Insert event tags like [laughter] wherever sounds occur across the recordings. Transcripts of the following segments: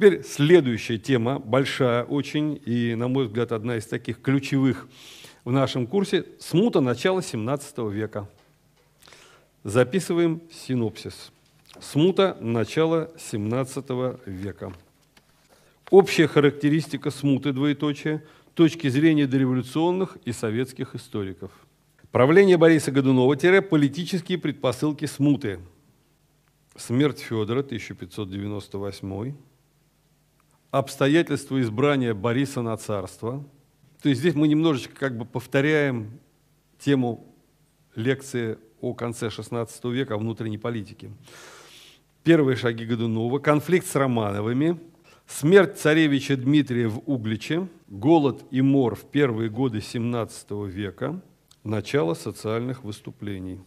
Теперь следующая тема, большая очень, и, на мой взгляд, одна из таких ключевых в нашем курсе – смута начала XVII века. Записываем синопсис. Смута начала XVII века. Общая характеристика смуты двоеточие – точки зрения дореволюционных и советских историков. Правление Бориса Годунова-политические предпосылки смуты. Смерть Федора 1598 обстоятельства избрания Бориса на царство. То есть здесь мы немножечко как бы повторяем тему лекции о конце XVI века, о внутренней политике. Первые шаги Годунова, конфликт с Романовыми, смерть царевича Дмитрия в Угличе, голод и мор в первые годы XVII века, начало социальных выступлений.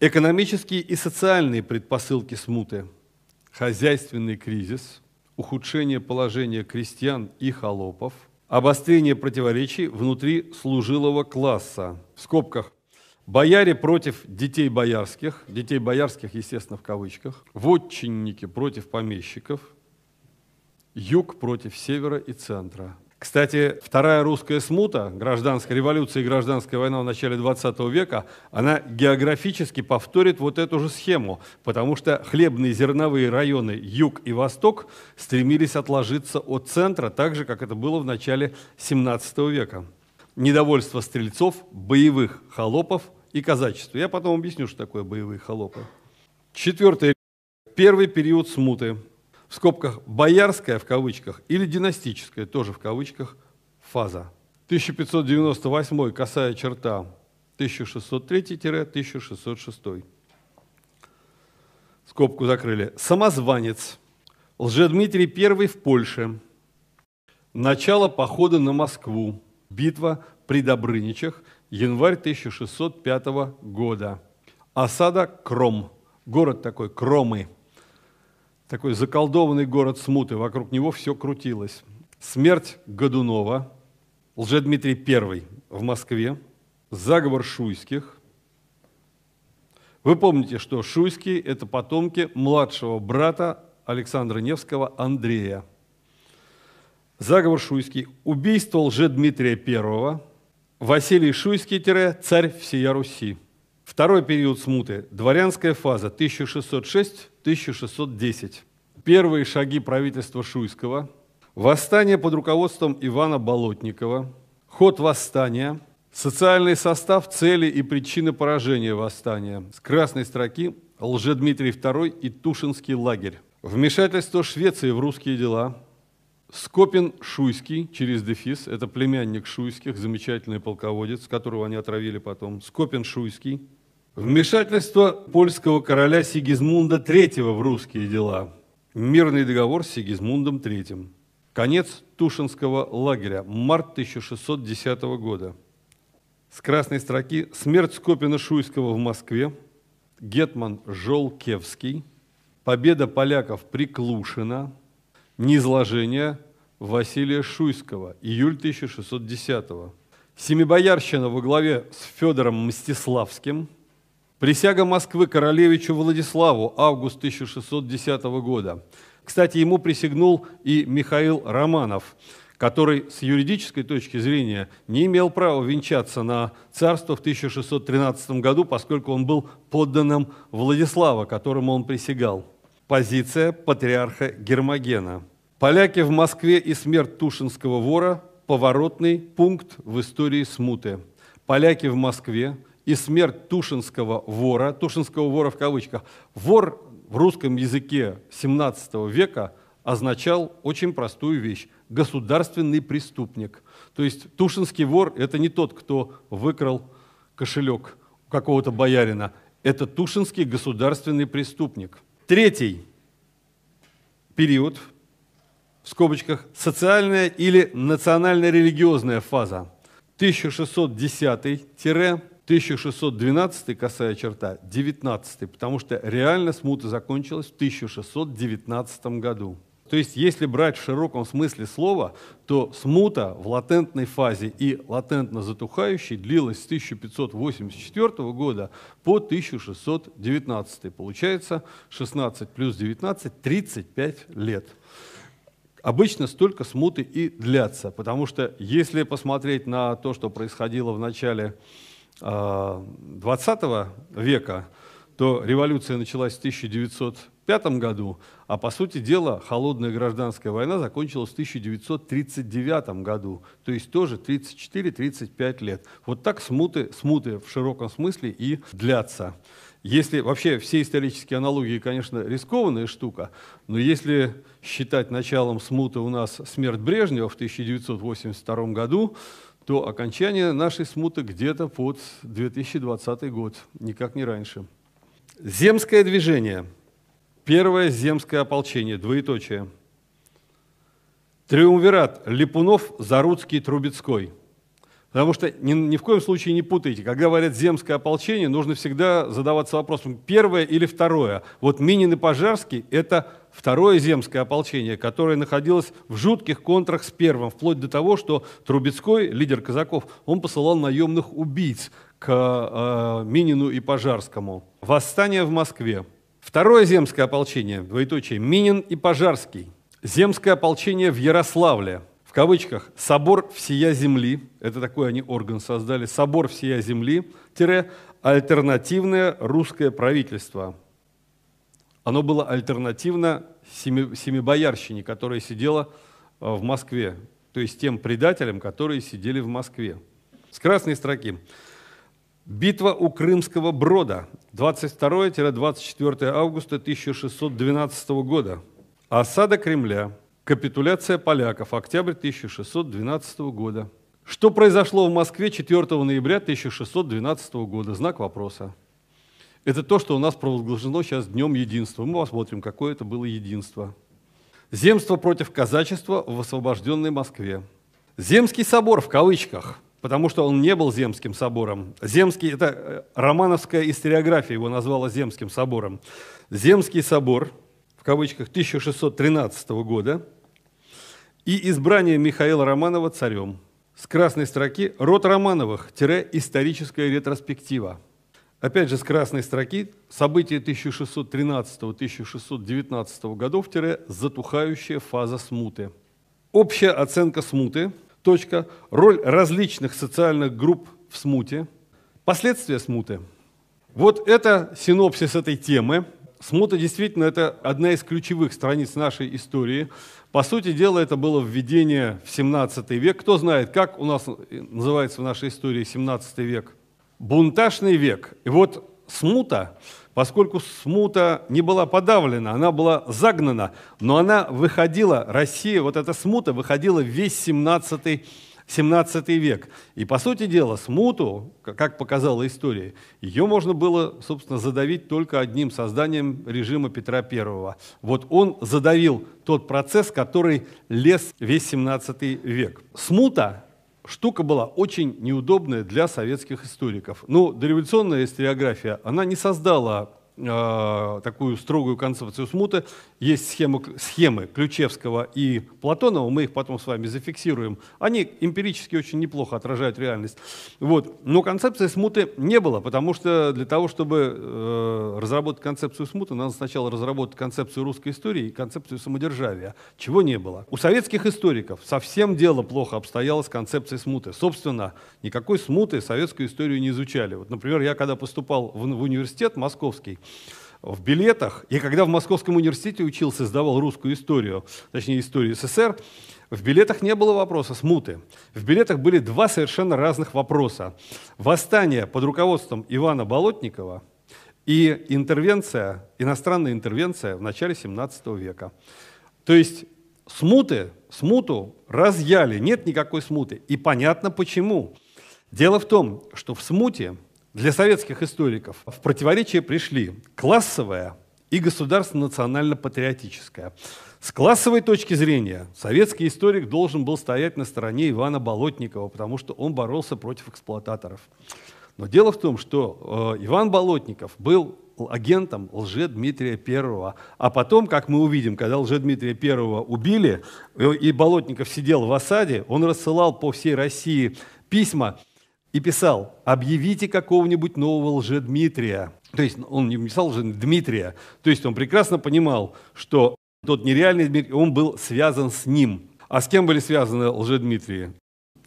Экономические и социальные предпосылки смуты, хозяйственный кризис – ухудшение положения крестьян и холопов, обострение противоречий внутри служилого класса. В скобках. Бояре против детей боярских, детей боярских, естественно, в кавычках, вотчинники против помещиков, юг против севера и центра – кстати, вторая русская смута, гражданская революция и гражданская война в начале 20 века, она географически повторит вот эту же схему, потому что хлебные зерновые районы юг и восток стремились отложиться от центра, так же, как это было в начале 17 века. Недовольство стрельцов, боевых холопов и казачества. Я потом объясню, что такое боевые холопы. Четвертый, Первый период смуты – в скобках «боярская» в кавычках или «династическая» тоже в кавычках фаза. 1598 косая черта 1603-1606. Скобку закрыли. Самозванец. Лжедмитрий I в Польше. Начало похода на Москву. Битва при Добрыничах. Январь 1605 года. Осада Кром. Город такой, Кромы такой заколдованный город смуты, вокруг него все крутилось. Смерть Годунова, Лжедмитрий I в Москве, заговор шуйских. Вы помните, что шуйские – это потомки младшего брата Александра Невского Андрея. Заговор шуйский, убийство Лжедмитрия I, Василий Шуйский – царь всея Руси – Второй период смуты – дворянская фаза 1606-1610. Первые шаги правительства Шуйского, восстание под руководством Ивана Болотникова, ход восстания, социальный состав, цели и причины поражения восстания. С красной строки Лжедмитрий II и Тушинский лагерь. Вмешательство Швеции в русские дела. Скопин Шуйский, через дефис, это племянник Шуйских, замечательный полководец, которого они отравили потом. Скопин Шуйский, Вмешательство польского короля Сигизмунда III в русские дела. Мирный договор с Сигизмундом III. Конец Тушинского лагеря. Март 1610 года. С красной строки смерть Скопина-Шуйского в Москве. Гетман Жолкевский. Победа поляков приклушена. Низложение Василия Шуйского. Июль 1610 Семибоярщина во главе с Федором Мстиславским – Присяга Москвы королевичу Владиславу, август 1610 года. Кстати, ему присягнул и Михаил Романов, который с юридической точки зрения не имел права венчаться на царство в 1613 году, поскольку он был подданным Владислава, которому он присягал. Позиция патриарха Гермогена. Поляки в Москве и смерть Тушинского вора – поворотный пункт в истории смуты. Поляки в Москве – и смерть Тушинского вора, Тушинского вора в кавычках. Вор в русском языке 17 века означал очень простую вещь – государственный преступник. То есть Тушинский вор – это не тот, кто выкрал кошелек у какого-то боярина. Это Тушинский государственный преступник. Третий период, в скобочках, социальная или национально-религиозная фаза – 1610 1612 косая черта, 19, потому что реально смута закончилась в 1619 году. То есть, если брать в широком смысле слова, то смута в латентной фазе и латентно затухающей длилась с 1584 года по 1619. Получается 16 плюс 19 – 35 лет. Обычно столько смуты и длятся, потому что если посмотреть на то, что происходило в начале 20 э, века, то революция началась в 1905 году, а по сути дела холодная гражданская война закончилась в 1939 году, то есть тоже 34-35 лет. Вот так смуты, смуты в широком смысле и длятся. Если вообще все исторические аналогии, конечно, рискованная штука, но если считать началом смуты у нас смерть Брежнева в 1982 году, то окончание нашей смуты где-то под 2020 год, никак не раньше. Земское движение. Первое земское ополчение, двоеточие. Триумвират Липунов, Заруцкий, Трубецкой – Потому что ни, ни в коем случае не путайте. Когда говорят земское ополчение, нужно всегда задаваться вопросом, первое или второе. Вот Минин и Пожарский – это второе земское ополчение, которое находилось в жутких контрах с первым, вплоть до того, что Трубецкой, лидер казаков, он посылал наемных убийц к э, Минину и Пожарскому. Восстание в Москве. Второе земское ополчение, двоеточие, Минин и Пожарский. Земское ополчение в Ярославле – в кавычках, «Собор всея земли», это такой они орган создали, «Собор всея земли», тире, «Альтернативное русское правительство». Оно было альтернативно семи, семибоярщине, которая сидела э, в Москве, то есть тем предателям, которые сидели в Москве. С красной строки. Битва у Крымского брода 22-24 августа 1612 года. Осада Кремля – Капитуляция поляков. Октябрь 1612 года. Что произошло в Москве 4 ноября 1612 года? Знак вопроса. Это то, что у нас провозглашено сейчас Днем Единства. Мы посмотрим, какое это было единство. Земство против казачества в освобожденной Москве. Земский собор в кавычках, потому что он не был Земским собором. Земский – это э, романовская историография его назвала Земским собором. Земский собор в кавычках 1613 года – и избрание Михаила Романова царем. С красной строки «Род Тире Романовых-историческая ретроспектива». Опять же, с красной строки события 1613-1619 годов Тире затухающая фаза смуты. Общая оценка смуты. Точка. Роль различных социальных групп в смуте. Последствия смуты. Вот это синопсис этой темы – Смута действительно это одна из ключевых страниц нашей истории. По сути дела, это было введение в 17 век. Кто знает, как у нас называется в нашей истории 17 век? Бунтажный век. И вот смута, поскольку смута не была подавлена, она была загнана, но она выходила, Россия, вот эта смута выходила весь 17 век 17 век. И, по сути дела, смуту, как показала история, ее можно было, собственно, задавить только одним созданием режима Петра I. Вот он задавил тот процесс, который лез весь 17 век. Смута штука была очень неудобная для советских историков. Но ну, дореволюционная историография, она не создала Э, такую строгую концепцию смуты. Есть схемы, схемы Ключевского и Платонова, мы их потом с вами зафиксируем. Они эмпирически очень неплохо отражают реальность. Вот. Но концепции смуты не было, потому что для того, чтобы э, разработать концепцию смуты, надо сначала разработать концепцию русской истории и концепцию самодержавия, чего не было. У советских историков совсем дело плохо обстояло с концепцией смуты. Собственно, никакой смуты советскую историю не изучали. Вот, например, я когда поступал в, в университет московский, в билетах. И когда в Московском университете учился, сдавал русскую историю, точнее историю СССР, в билетах не было вопроса смуты. В билетах были два совершенно разных вопроса. Восстание под руководством Ивана Болотникова и интервенция, иностранная интервенция в начале 17 века. То есть смуты, смуту разъяли, нет никакой смуты. И понятно почему. Дело в том, что в смуте для советских историков в противоречие пришли классовая и государственно-национально-патриотическая. С классовой точки зрения советский историк должен был стоять на стороне Ивана Болотникова, потому что он боролся против эксплуататоров. Но дело в том, что э, Иван Болотников был агентом лже Дмитрия Первого. А потом, как мы увидим, когда лже Дмитрия Первого убили, э, и Болотников сидел в осаде, он рассылал по всей России письма и писал, объявите какого-нибудь нового лжедмитрия. То есть он не писал Дмитрия. то есть он прекрасно понимал, что тот нереальный Дмитрий, он был связан с ним. А с кем были связаны лжедмитрии?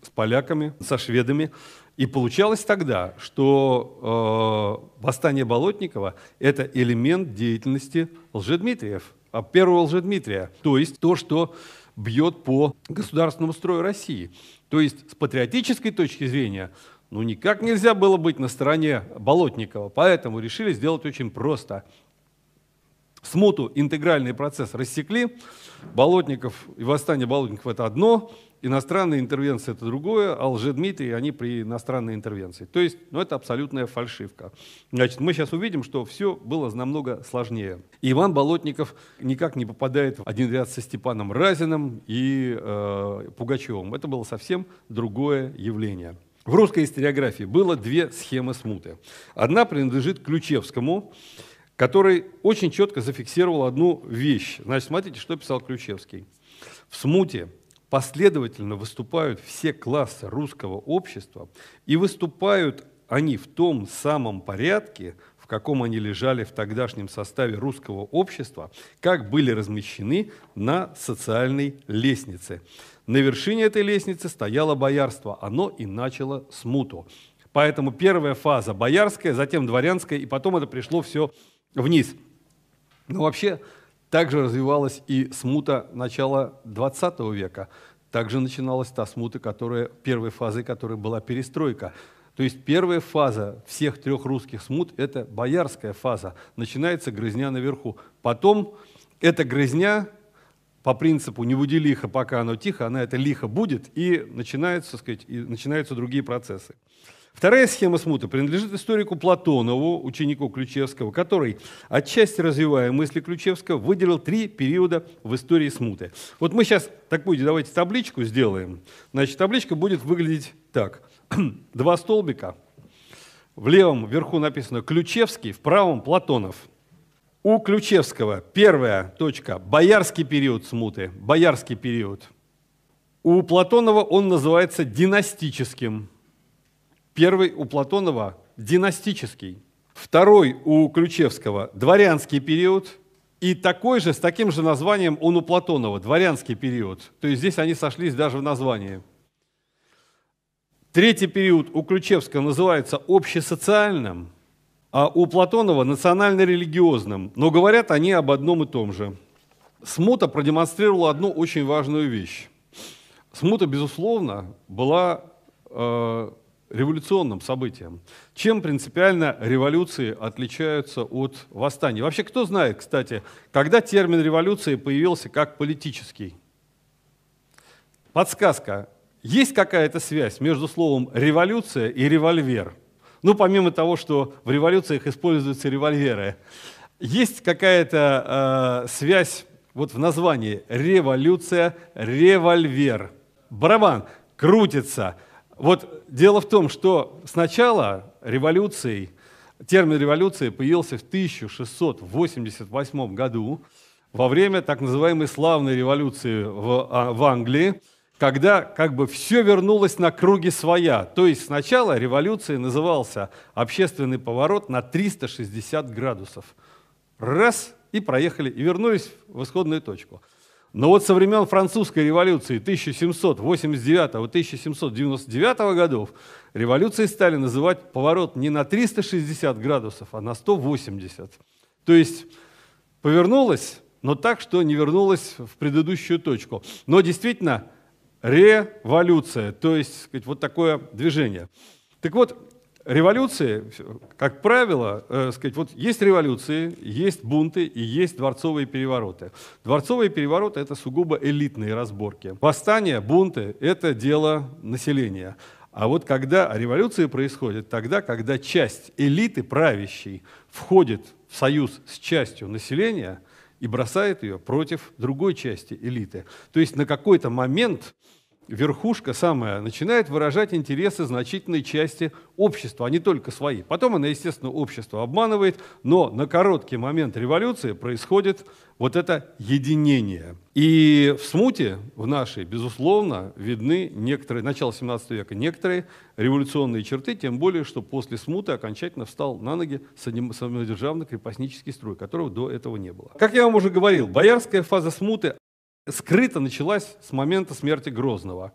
С поляками, со шведами. И получалось тогда, что э, восстание Болотникова – это элемент деятельности лжедмитриев, а первого лжедмитрия. То есть то, что бьет по государственному строю России. То есть с патриотической точки зрения ну никак нельзя было быть на стороне Болотникова, поэтому решили сделать очень просто. Смуту интегральный процесс рассекли, Болотников и восстание Болотников – это одно, Иностранная интервенция – это другое, а лжедмитрии, они при иностранной интервенции. То есть, ну, это абсолютная фальшивка. Значит, мы сейчас увидим, что все было намного сложнее. Иван Болотников никак не попадает в один ряд со Степаном Разиным и э, Пугачевым. Это было совсем другое явление. В русской историографии было две схемы смуты. Одна принадлежит Ключевскому, который очень четко зафиксировал одну вещь. Значит, смотрите, что писал Ключевский. В смуте последовательно выступают все классы русского общества, и выступают они в том самом порядке, в каком они лежали в тогдашнем составе русского общества, как были размещены на социальной лестнице. На вершине этой лестницы стояло боярство, оно и начало смуту. Поэтому первая фаза боярская, затем дворянская, и потом это пришло все вниз. Но ну, вообще также развивалась и смута начала XX века. Также начиналась та смута, которая, первой фазой которой была перестройка. То есть первая фаза всех трех русских смут – это боярская фаза. Начинается грызня наверху. Потом эта грызня по принципу «не буди лихо, пока оно тихо», она это лихо будет, и начинаются, сказать, и начинаются другие процессы. Вторая схема смуты принадлежит историку Платонову, ученику Ключевского, который, отчасти развивая мысли Ключевского, выделил три периода в истории смуты. Вот мы сейчас такую, давайте табличку сделаем. Значит, табличка будет выглядеть так. [clears throat] Два столбика. В левом верху написано Ключевский, в правом Платонов. У Ключевского первая точка – боярский период смуты, боярский период. У Платонова он называется династическим Первый у Платонова династический, второй у Ключевского дворянский период, и такой же, с таким же названием он у Платонова, дворянский период. То есть здесь они сошлись даже в названии. Третий период у Ключевского называется общесоциальным, а у Платонова национально-религиозным, но говорят они об одном и том же. Смута продемонстрировала одну очень важную вещь. Смута, безусловно, была э, революционным событиям. Чем принципиально революции отличаются от восстаний? Вообще, кто знает, кстати, когда термин революции появился как политический? Подсказка. Есть какая-то связь между словом «революция» и «револьвер»? Ну, помимо того, что в революциях используются револьверы. Есть какая-то э, связь вот в названии «революция», «револьвер». Барабан крутится – вот дело в том, что сначала революцией, термин революции появился в 1688 году во время так называемой славной революции в, а, в Англии, когда как бы все вернулось на круги своя. То есть сначала революцией назывался общественный поворот на 360 градусов. Раз и проехали, и вернулись в исходную точку. Но вот со времен французской революции 1789-1799 годов революции стали называть поворот не на 360 градусов, а на 180. То есть повернулась, но так, что не вернулась в предыдущую точку. Но действительно революция, то есть сказать, вот такое движение. Так вот, Революции, как правило, э, сказать, вот есть революции, есть бунты и есть дворцовые перевороты. Дворцовые перевороты – это сугубо элитные разборки. Восстания, бунты – это дело населения. А вот когда революция происходит, тогда, когда часть элиты правящей входит в союз с частью населения и бросает ее против другой части элиты. То есть на какой-то момент верхушка самая начинает выражать интересы значительной части общества, а не только свои. Потом она, естественно, общество обманывает, но на короткий момент революции происходит вот это единение. И в смуте в нашей, безусловно, видны некоторые, начало 17 века, некоторые революционные черты, тем более, что после смуты окончательно встал на ноги самодержавный крепостнический строй, которого до этого не было. Как я вам уже говорил, боярская фаза смуты скрыто началась с момента смерти Грозного.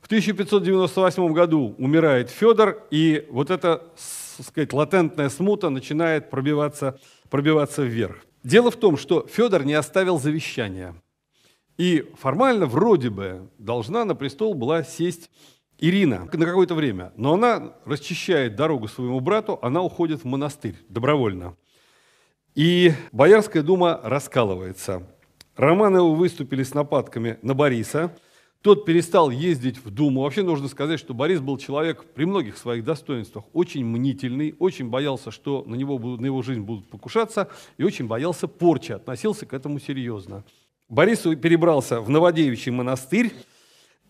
В 1598 году умирает Федор, и вот эта, так сказать, латентная смута начинает пробиваться, пробиваться вверх. Дело в том, что Федор не оставил завещания. И формально вроде бы должна на престол была сесть Ирина на какое-то время, но она расчищает дорогу своему брату, она уходит в монастырь добровольно. И Боярская дума раскалывается. Романовы выступили с нападками на Бориса. Тот перестал ездить в Думу. Вообще нужно сказать, что Борис был человек при многих своих достоинствах очень мнительный, очень боялся, что на, него на его жизнь будут покушаться, и очень боялся порчи, относился к этому серьезно. Борис перебрался в Новодевичий монастырь,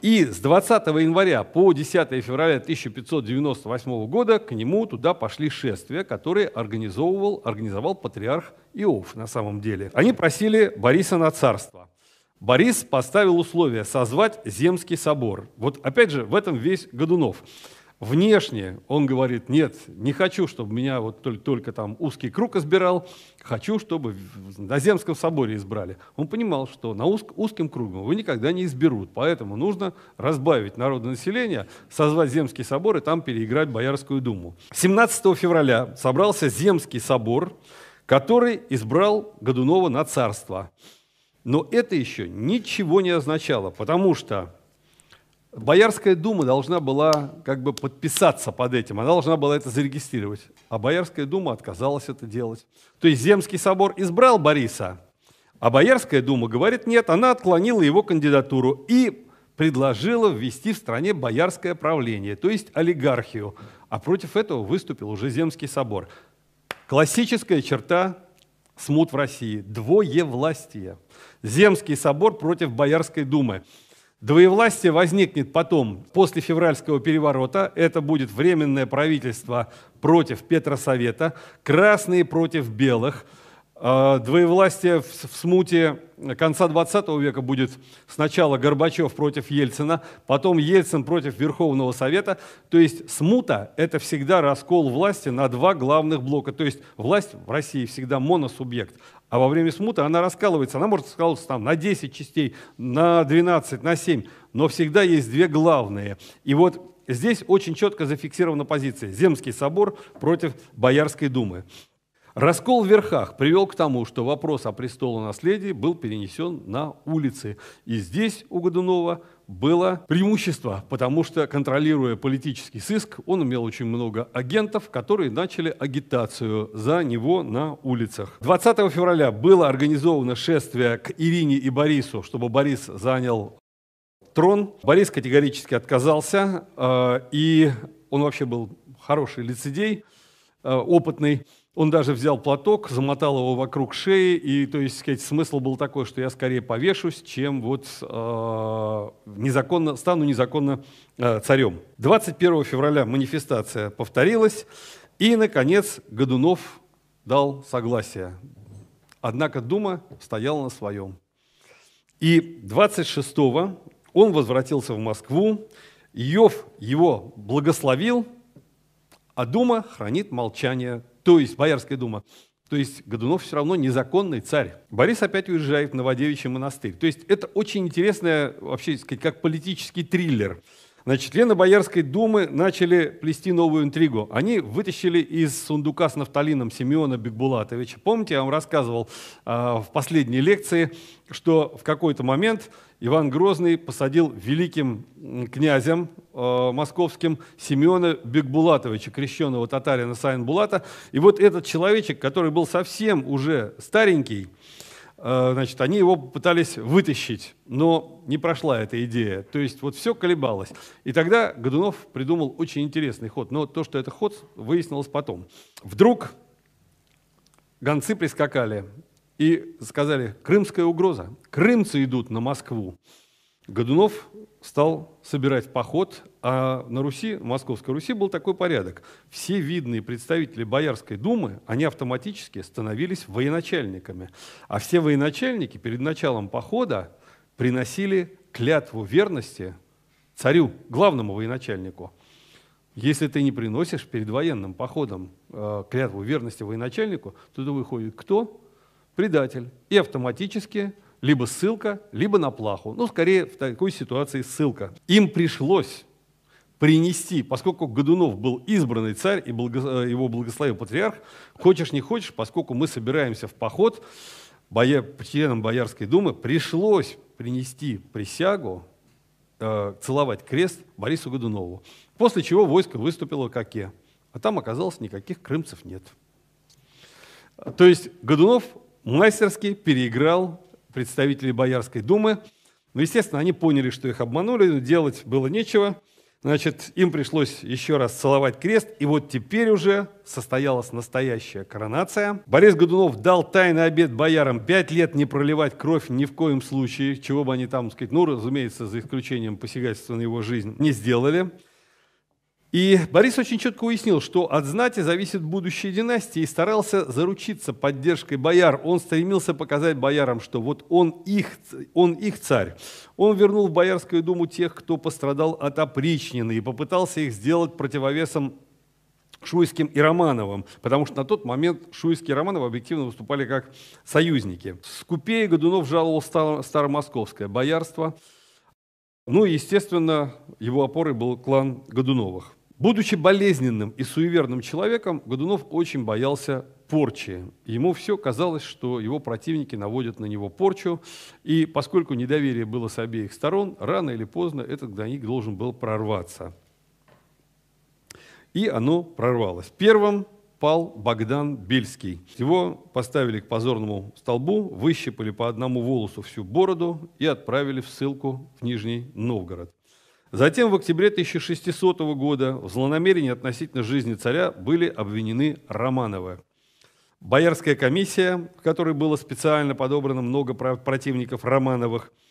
и с 20 января по 10 февраля 1598 года к нему туда пошли шествия, которые организовывал, организовал патриарх Иов на самом деле. Они просили Бориса на царство. Борис поставил условие созвать Земский собор. Вот опять же, в этом весь Годунов. Внешне он говорит, нет, не хочу, чтобы меня вот только, только там узкий круг избирал, хочу, чтобы на земском соборе избрали. Он понимал, что на уз, узким кругом его никогда не изберут, поэтому нужно разбавить народное население, созвать Земский собор и там переиграть Боярскую думу. 17 февраля собрался Земский собор, который избрал Годунова на царство. Но это еще ничего не означало, потому что Боярская дума должна была как бы подписаться под этим, она должна была это зарегистрировать. А Боярская дума отказалась это делать. То есть Земский собор избрал Бориса, а Боярская дума говорит, нет, она отклонила его кандидатуру и предложила ввести в стране боярское правление, то есть олигархию. А против этого выступил уже Земский собор. Классическая черта смут в России – двое двоевластие. Земский собор против Боярской думы – Двоевластие возникнет потом, после февральского переворота. Это будет временное правительство против Петросовета, красные против белых. А, двоевластие в смуте конца 20 века будет сначала Горбачев против Ельцина, потом Ельцин против Верховного Совета. То есть смута – это всегда раскол власти на два главных блока. То есть власть в России всегда моносубъект, а во время смуты она раскалывается. Она может раскалываться там, на 10 частей, на 12, на 7. Но всегда есть две главные. И вот здесь очень четко зафиксирована позиция. Земский собор против Боярской думы. Раскол в верхах привел к тому, что вопрос о престолонаследии был перенесен на улицы. И здесь у Годунова – было преимущество, потому что, контролируя политический сыск, он имел очень много агентов, которые начали агитацию за него на улицах. 20 февраля было организовано шествие к Ирине и Борису, чтобы Борис занял трон. Борис категорически отказался, э, и он вообще был хороший лицедей, э, опытный. Он даже взял платок, замотал его вокруг шеи, и, то есть, сказать, смысл был такой, что я скорее повешусь, чем вот э, незаконно, стану незаконно э, царем. 21 февраля манифестация повторилась, и, наконец, Годунов дал согласие. Однако Дума стояла на своем. И 26-го он возвратился в Москву, Иов его благословил, а Дума хранит молчание то есть Боярская дума. То есть Годунов все равно незаконный царь. Борис опять уезжает в Новодевичий монастырь. То есть это очень интересная, вообще сказать, как политический триллер. Значит, члены Боярской думы начали плести новую интригу. Они вытащили из сундука с нафталином Симеона Бекбулатовича. Помните, я вам рассказывал э, в последней лекции, что в какой-то момент Иван Грозный посадил великим князем э, московским Семена Бекбулатовича, крещенного татарина Сайн Булата. И вот этот человечек, который был совсем уже старенький, Э, значит, они его пытались вытащить, но не прошла эта идея. То есть вот все колебалось. И тогда Годунов придумал очень интересный ход. Но то, что это ход, выяснилось потом. Вдруг гонцы прискакали и сказали, крымская угроза, крымцы идут на Москву. Годунов стал собирать поход, а на Руси, Московской Руси, был такой порядок. Все видные представители Боярской думы, они автоматически становились военачальниками. А все военачальники перед началом похода приносили клятву верности царю, главному военачальнику. Если ты не приносишь перед военным походом э, клятву верности военачальнику, то туда выходит кто? Предатель. И автоматически либо ссылка, либо на плаху. Ну, скорее, в такой ситуации ссылка. Им пришлось принести, поскольку Годунов был избранный царь и э, его благословил патриарх, хочешь не хочешь, поскольку мы собираемся в поход, боя, членам Боярской думы пришлось принести присягу, э, целовать крест Борису Годунову. После чего войско выступило к Оке. А там оказалось, никаких крымцев нет. То есть Годунов мастерски переиграл представителей Боярской думы. Но, ну, естественно, они поняли, что их обманули, делать было нечего – Значит, им пришлось еще раз целовать крест, и вот теперь уже состоялась настоящая коронация. Борис Годунов дал тайный обед боярам пять лет не проливать кровь ни в коем случае, чего бы они там, сказать, ну, разумеется, за исключением посягательства на его жизнь, не сделали. И Борис очень четко уяснил, что от знати зависит будущее династии, и старался заручиться поддержкой бояр. Он стремился показать боярам, что вот он их, он их царь. Он вернул в Боярскую думу тех, кто пострадал от опричнины, и попытался их сделать противовесом Шуйским и Романовым, потому что на тот момент Шуйские и Романов объективно выступали как союзники. Скупее Годунов жаловал Старомосковское боярство – ну и, естественно, его опорой был клан Годуновых. Будучи болезненным и суеверным человеком, Годунов очень боялся порчи. Ему все казалось, что его противники наводят на него порчу, и поскольку недоверие было с обеих сторон, рано или поздно этот граник должен был прорваться. И оно прорвалось. Первым пал Богдан Бельский. Его поставили к позорному столбу, выщипали по одному волосу всю бороду и отправили в ссылку в Нижний Новгород. Затем в октябре 1600 года в злонамерении относительно жизни царя были обвинены Романовы. Боярская комиссия, в которой было специально подобрано много противников Романовых –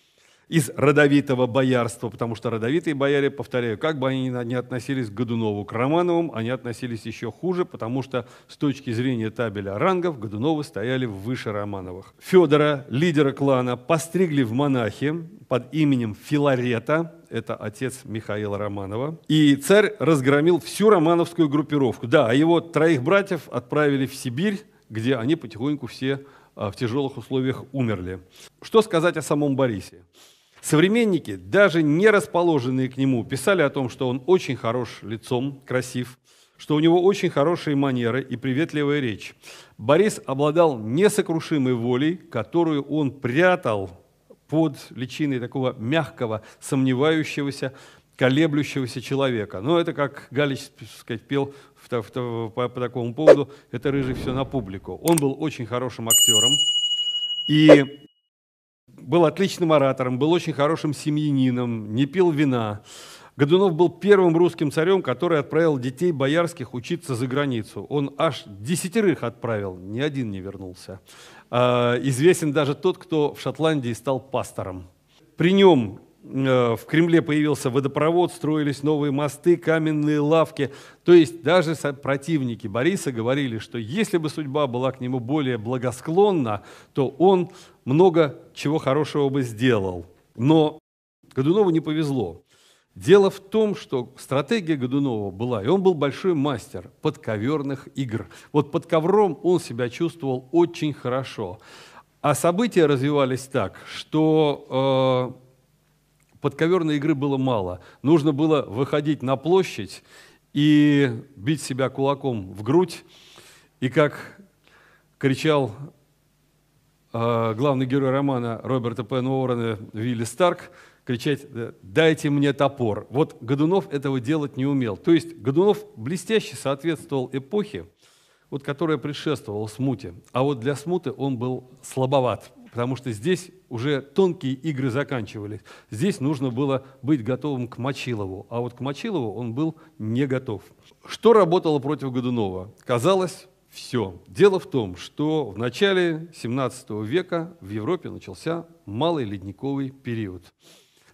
из родовитого боярства, потому что родовитые бояре, повторяю, как бы они ни относились к Годунову, к Романовым, они относились еще хуже, потому что с точки зрения табеля рангов Годуновы стояли выше Романовых. Федора, лидера клана, постригли в монахи под именем Филарета, это отец Михаила Романова. И царь разгромил всю романовскую группировку. Да, а его троих братьев отправили в Сибирь, где они потихоньку все а, в тяжелых условиях умерли. Что сказать о самом Борисе? Современники, даже не расположенные к нему, писали о том, что он очень хорош лицом, красив, что у него очень хорошие манеры и приветливая речь. Борис обладал несокрушимой волей, которую он прятал под личиной такого мягкого, сомневающегося, колеблющегося человека. Но это как Галич сказать, пел в, в, по, по такому поводу, это рыжий все на публику. Он был очень хорошим актером. И был отличным оратором, был очень хорошим семьянином, не пил вина. Годунов был первым русским царем, который отправил детей боярских учиться за границу. Он аж десятерых отправил, ни один не вернулся. А, известен даже тот, кто в Шотландии стал пастором. При нем Э, в Кремле появился водопровод, строились новые мосты, каменные лавки. То есть даже противники Бориса говорили, что если бы судьба была к нему более благосклонна, то он много чего хорошего бы сделал. Но Годунову не повезло. Дело в том, что стратегия Годунова была, и он был большой мастер подковерных игр. Вот под ковром он себя чувствовал очень хорошо. А события развивались так, что э, подковерной игры было мало. Нужно было выходить на площадь и бить себя кулаком в грудь. И как кричал э, главный герой романа Роберта Пен Уоррена Вилли Старк, кричать «дайте мне топор». Вот Годунов этого делать не умел. То есть Годунов блестяще соответствовал эпохе, вот, которая предшествовала смуте, а вот для смуты он был слабоват потому что здесь уже тонкие игры заканчивались. Здесь нужно было быть готовым к Мочилову, а вот к Мочилову он был не готов. Что работало против Годунова? Казалось, все. Дело в том, что в начале 17 века в Европе начался малый ледниковый период.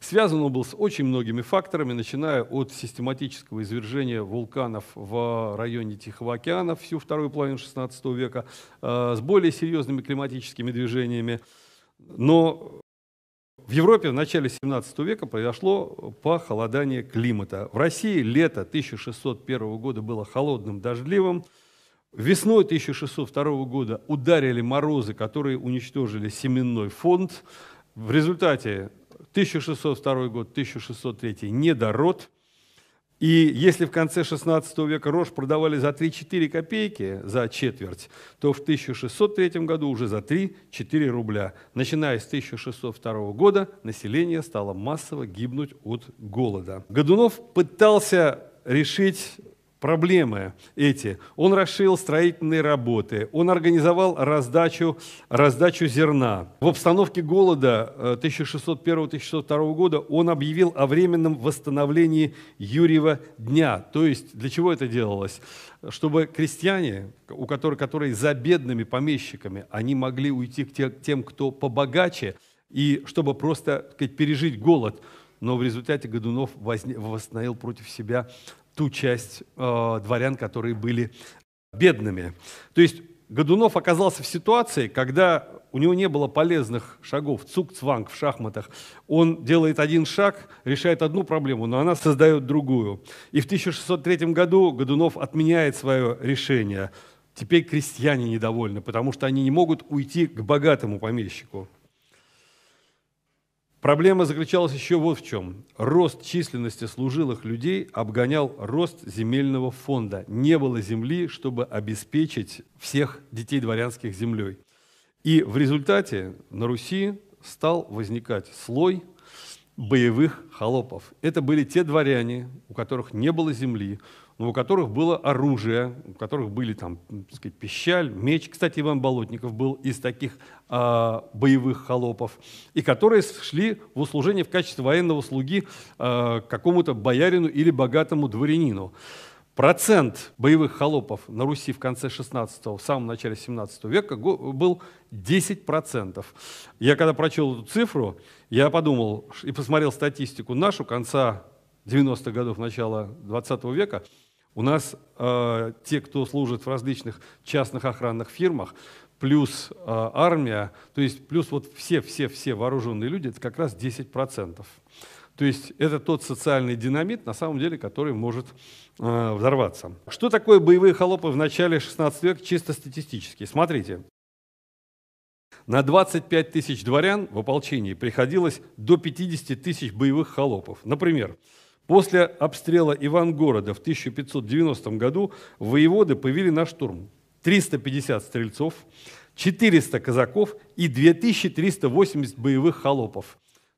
Связан он был с очень многими факторами, начиная от систематического извержения вулканов в районе Тихого океана всю вторую половину XVI века, э, с более серьезными климатическими движениями. Но в Европе в начале XVII века произошло похолодание климата. В России лето 1601 года было холодным, дождливым. Весной 1602 года ударили морозы, которые уничтожили семенной фонд. В результате 1602 год, 1603 – недород. И если в конце XVI века рожь продавали за 3-4 копейки за четверть, то в 1603 году уже за 3-4 рубля. Начиная с 1602 года население стало массово гибнуть от голода. Годунов пытался решить проблемы эти. Он расширил строительные работы, он организовал раздачу, раздачу зерна. В обстановке голода 1601-1602 э, года он объявил о временном восстановлении Юрьева дня. То есть для чего это делалось? Чтобы крестьяне, у которых, которые за бедными помещиками, они могли уйти к тем, кто побогаче, и чтобы просто сказать, пережить голод. Но в результате Годунов восстановил против себя ту часть э, дворян, которые были бедными. То есть Годунов оказался в ситуации, когда у него не было полезных шагов, цук-цванг в шахматах. Он делает один шаг, решает одну проблему, но она создает другую. И в 1603 году Годунов отменяет свое решение. Теперь крестьяне недовольны, потому что они не могут уйти к богатому помещику. Проблема заключалась еще вот в чем. Рост численности служилых людей обгонял рост земельного фонда. Не было земли, чтобы обеспечить всех детей дворянских землей. И в результате на Руси стал возникать слой боевых холопов. Это были те дворяне, у которых не было земли, но ну, у которых было оружие, у которых были там, так сказать, пищаль, меч. Кстати, Иван Болотников был из таких э, боевых холопов, и которые шли в услужение в качестве военного слуги э, какому-то боярину или богатому дворянину. Процент боевых холопов на Руси в конце 16-го, в самом начале 17 века был 10%. Я когда прочел эту цифру, я подумал и посмотрел статистику нашу конца 90-х годов, начала 20 века, у нас э, те, кто служит в различных частных охранных фирмах, плюс э, армия, то есть плюс вот все-все-все вооруженные люди, это как раз 10%. То есть это тот социальный динамит, на самом деле, который может э, взорваться. Что такое боевые холопы в начале 16 века чисто статистически? Смотрите, на 25 тысяч дворян в ополчении приходилось до 50 тысяч боевых холопов. Например, После обстрела Ивангорода в 1590 году воеводы повели на штурм 350 стрельцов, 400 казаков и 2380 боевых холопов.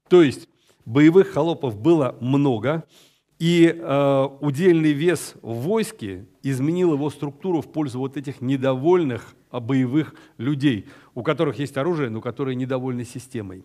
То есть боевых холопов было много, и э, удельный вес в войске изменил его структуру в пользу вот этих недовольных боевых людей, у которых есть оружие, но которые недовольны системой.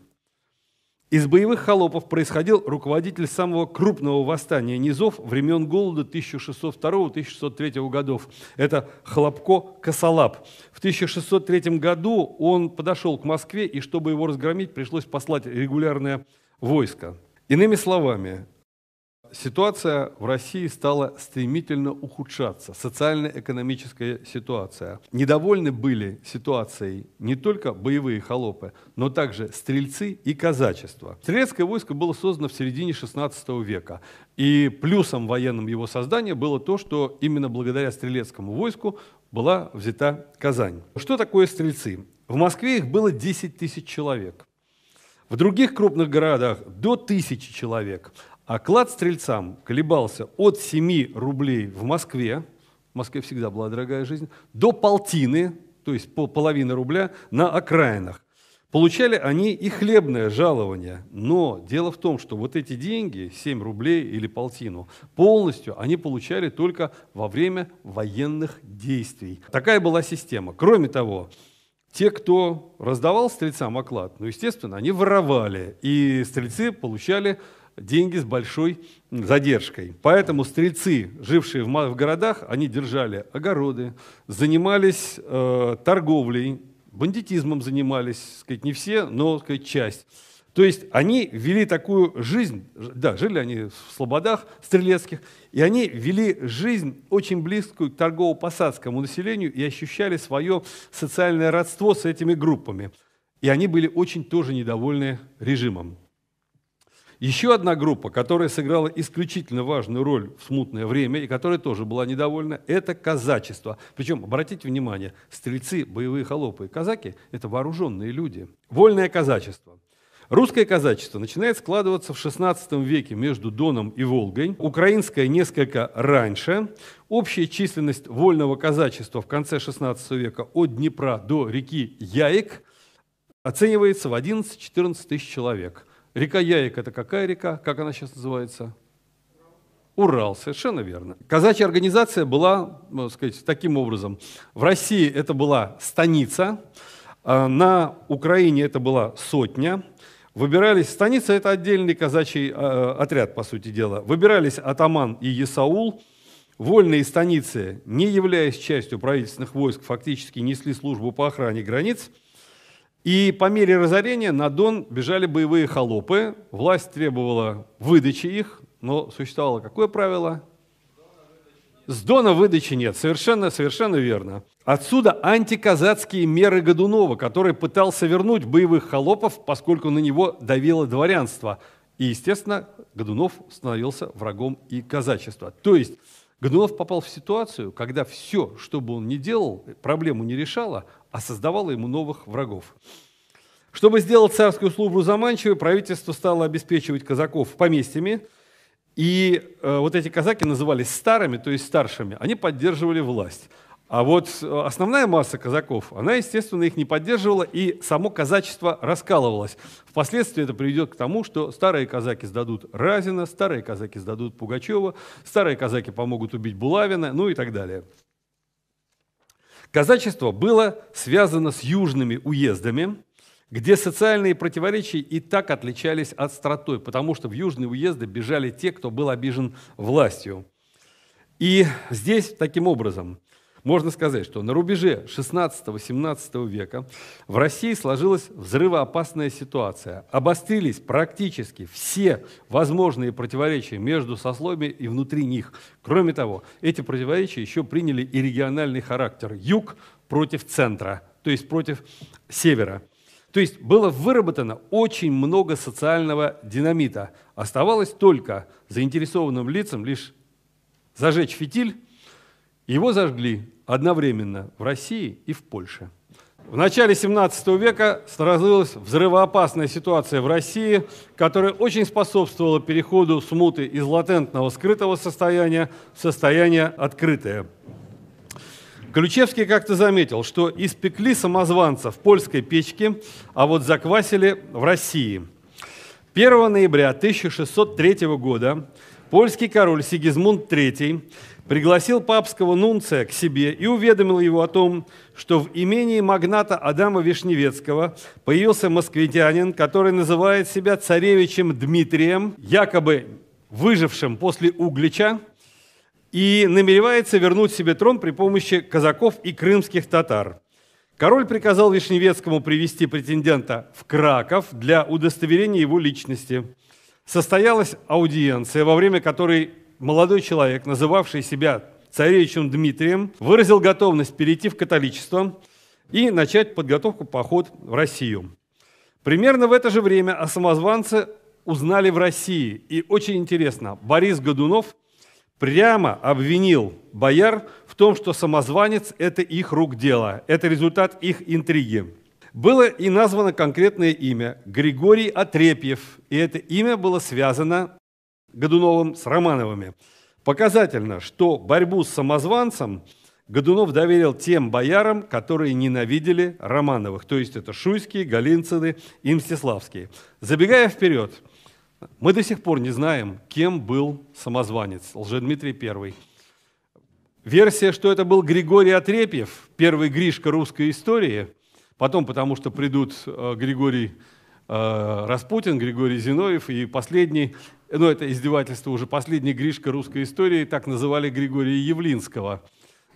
Из боевых холопов происходил руководитель самого крупного восстания низов времен голода 1602-1603 годов. Это Хлопко Косолап. В 1603 году он подошел к Москве, и чтобы его разгромить, пришлось послать регулярное войско. Иными словами, Ситуация в России стала стремительно ухудшаться, социально-экономическая ситуация. Недовольны были ситуацией не только боевые холопы, но также стрельцы и казачество. Стрелецкое войско было создано в середине XVI века, и плюсом военным его создания было то, что именно благодаря стрелецкому войску была взята Казань. Что такое стрельцы? В Москве их было 10 тысяч человек. В других крупных городах до тысячи человек оклад а стрельцам колебался от 7 рублей в Москве, в Москве всегда была дорогая жизнь, до полтины, то есть по половины рубля, на окраинах. Получали они и хлебное жалование, но дело в том, что вот эти деньги, 7 рублей или полтину, полностью они получали только во время военных действий. Такая была система. Кроме того, те, кто раздавал стрельцам оклад, ну, естественно, они воровали, и стрельцы получали деньги с большой задержкой. Поэтому стрельцы, жившие в, городах, они держали огороды, занимались э, торговлей, бандитизмом занимались, сказать, не все, но сказать, часть. То есть они вели такую жизнь, да, жили они в слободах стрелецких, и они вели жизнь очень близкую к торгово-посадскому населению и ощущали свое социальное родство с этими группами. И они были очень тоже недовольны режимом. Еще одна группа, которая сыграла исключительно важную роль в смутное время и которая тоже была недовольна, это казачество. Причем, обратите внимание, стрельцы, боевые холопы и казаки – это вооруженные люди. Вольное казачество. Русское казачество начинает складываться в XVI веке между Доном и Волгой, украинское несколько раньше. Общая численность вольного казачества в конце XVI века от Днепра до реки Яек оценивается в 11-14 тысяч человек. Река Яек – это какая река? Как она сейчас называется? Урал, совершенно верно. Казачья организация была, можно сказать, таким образом. В России это была станица, а на Украине это была сотня, Выбирались, станица – это отдельный казачий а, отряд, по сути дела. Выбирались атаман и Исаул. Вольные станицы, не являясь частью правительственных войск, фактически несли службу по охране границ – и по мере разорения на Дон бежали боевые холопы, власть требовала выдачи их, но существовало какое правило? С Дона выдачи нет, совершенно, совершенно верно. Отсюда антиказацкие меры Годунова, который пытался вернуть боевых холопов, поскольку на него давило дворянство. И, естественно, Годунов становился врагом и казачества. То есть Годунов попал в ситуацию, когда все, что бы он ни делал, проблему не решало – а создавало ему новых врагов. Чтобы сделать царскую службу заманчивой, правительство стало обеспечивать казаков поместьями, и э, вот эти казаки назывались старыми, то есть старшими, они поддерживали власть. А вот э, основная масса казаков, она, естественно, их не поддерживала, и само казачество раскалывалось. Впоследствии это приведет к тому, что старые казаки сдадут Разина, старые казаки сдадут Пугачева, старые казаки помогут убить Булавина, ну и так далее. Казачество было связано с южными уездами, где социальные противоречия и так отличались от стратой, потому что в южные уезды бежали те, кто был обижен властью. И здесь таким образом можно сказать, что на рубеже 16-18 века в России сложилась взрывоопасная ситуация. Обострились практически все возможные противоречия между сословиями и внутри них. Кроме того, эти противоречия еще приняли и региональный характер. Юг против центра, то есть против севера. То есть было выработано очень много социального динамита. Оставалось только заинтересованным лицам лишь зажечь фитиль его зажгли одновременно в России и в Польше. В начале 17 века сложилась взрывоопасная ситуация в России, которая очень способствовала переходу смуты из латентного скрытого состояния в состояние открытое. Ключевский как-то заметил, что испекли самозванца в польской печке, а вот заквасили в России. 1 ноября 1603 года польский король Сигизмунд III пригласил папского нунция к себе и уведомил его о том, что в имении магната Адама Вишневецкого появился москвитянин, который называет себя царевичем Дмитрием, якобы выжившим после Углича, и намеревается вернуть себе трон при помощи казаков и крымских татар. Король приказал Вишневецкому привести претендента в Краков для удостоверения его личности. Состоялась аудиенция, во время которой молодой человек, называвший себя царевичем Дмитрием, выразил готовность перейти в католичество и начать подготовку поход в Россию. Примерно в это же время о самозванце узнали в России. И очень интересно, Борис Годунов прямо обвинил бояр в том, что самозванец – это их рук дело, это результат их интриги. Было и названо конкретное имя – Григорий Отрепьев, и это имя было связано Годуновым с Романовыми. Показательно, что борьбу с самозванцем Годунов доверил тем боярам, которые ненавидели Романовых, то есть это Шуйские, Галинцины и Мстиславские. Забегая вперед, мы до сих пор не знаем, кем был самозванец Лжедмитрий I. Версия, что это был Григорий Отрепьев, первый Гришка русской истории, потом, потому что придут э, Григорий Э, Распутин, Григорий Зиновьев и последний, ну это издевательство уже, последний Гришка русской истории, так называли Григория Явлинского.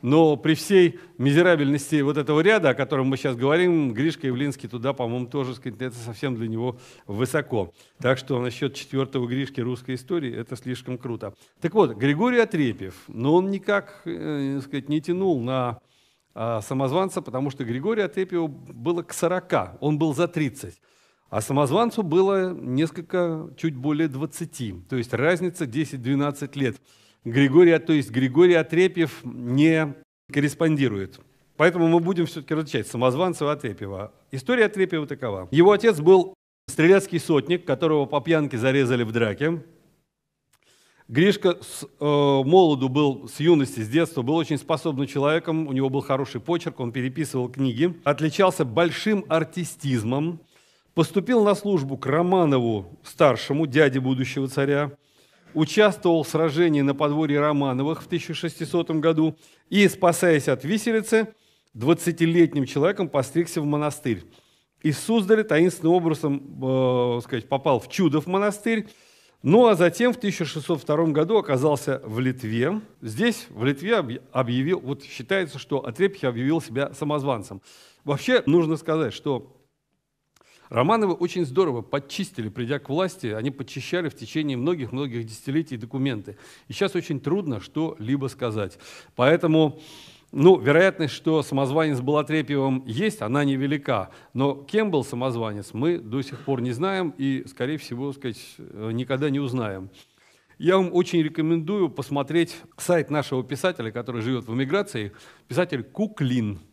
Но при всей мизерабельности вот этого ряда, о котором мы сейчас говорим, Гришка Явлинский туда, по-моему, тоже, сказать, это совсем для него высоко. Так что насчет четвертого Гришки русской истории это слишком круто. Так вот, Григорий Отрепьев, но он никак э, э, сказать, не тянул на а, самозванца, потому что Григорий Отрепьеву было к 40, он был за 30. А самозванцу было несколько, чуть более 20. То есть разница 10-12 лет. Григорий, то есть Григорий Отрепьев не корреспондирует. Поэтому мы будем все-таки различать самозванцева от Отрепьева. История Отрепьева такова. Его отец был стрелецкий сотник, которого по пьянке зарезали в драке. Гришка с э, молоду был, с юности, с детства, был очень способным человеком, у него был хороший почерк, он переписывал книги, отличался большим артистизмом, Поступил на службу к Романову, старшему, дяде будущего царя. Участвовал в сражении на подворье Романовых в 1600 году и, спасаясь от виселицы, 20-летним человеком постригся в монастырь. Из Суздаля таинственным образом э, сказать, попал в чудо в монастырь, ну а затем в 1602 году оказался в Литве. Здесь, в Литве, объявил, вот считается, что Отрепьев объявил себя самозванцем. Вообще, нужно сказать, что Романовы очень здорово подчистили, придя к власти, они подчищали в течение многих-многих десятилетий документы. И сейчас очень трудно что-либо сказать. Поэтому ну, вероятность, что самозванец был Балатрепьевым есть, она невелика. Но кем был самозванец, мы до сих пор не знаем и, скорее всего, сказать, э, никогда не узнаем. Я вам очень рекомендую посмотреть сайт нашего писателя, который живет в эмиграции, писатель Куклин –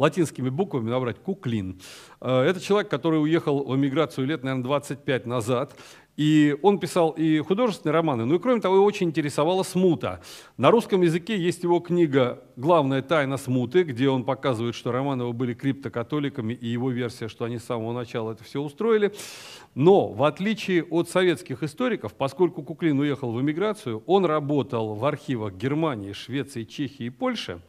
латинскими буквами набрать Куклин. Э, это человек, который уехал в эмиграцию лет, наверное, 25 назад. И он писал и художественные романы, ну и кроме того, его очень интересовала смута. На русском языке есть его книга «Главная тайна смуты», где он показывает, что Романовы были криптокатоликами, и его версия, что они с самого начала это все устроили. Но в отличие от советских историков, поскольку Куклин уехал в эмиграцию, он работал в архивах Германии, Швеции, Чехии и Польши,